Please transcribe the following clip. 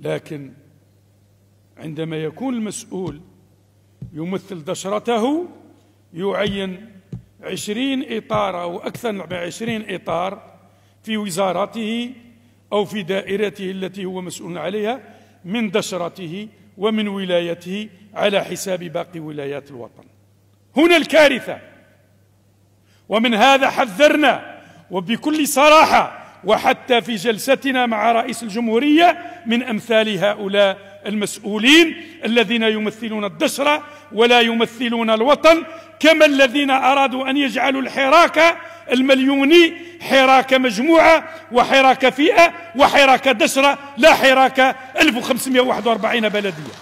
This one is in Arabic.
لكن عندما يكون المسؤول يمثل دشرته يعين عشرين إطار أو أكثر من عشرين إطار في وزارته أو في دائرته التي هو مسؤول عليها من دشرته ومن ولايته على حساب باقي ولايات الوطن هنا الكارثة ومن هذا حذرنا وبكل صراحة وحتى في جلستنا مع رئيس الجمهورية من أمثال هؤلاء المسؤولين الذين يمثلون الدشرة ولا يمثلون الوطن كما الذين أرادوا أن يجعلوا الحراك المليوني حراك مجموعة وحراك فئة وحراك دشرة لا حراك 1541 بلدية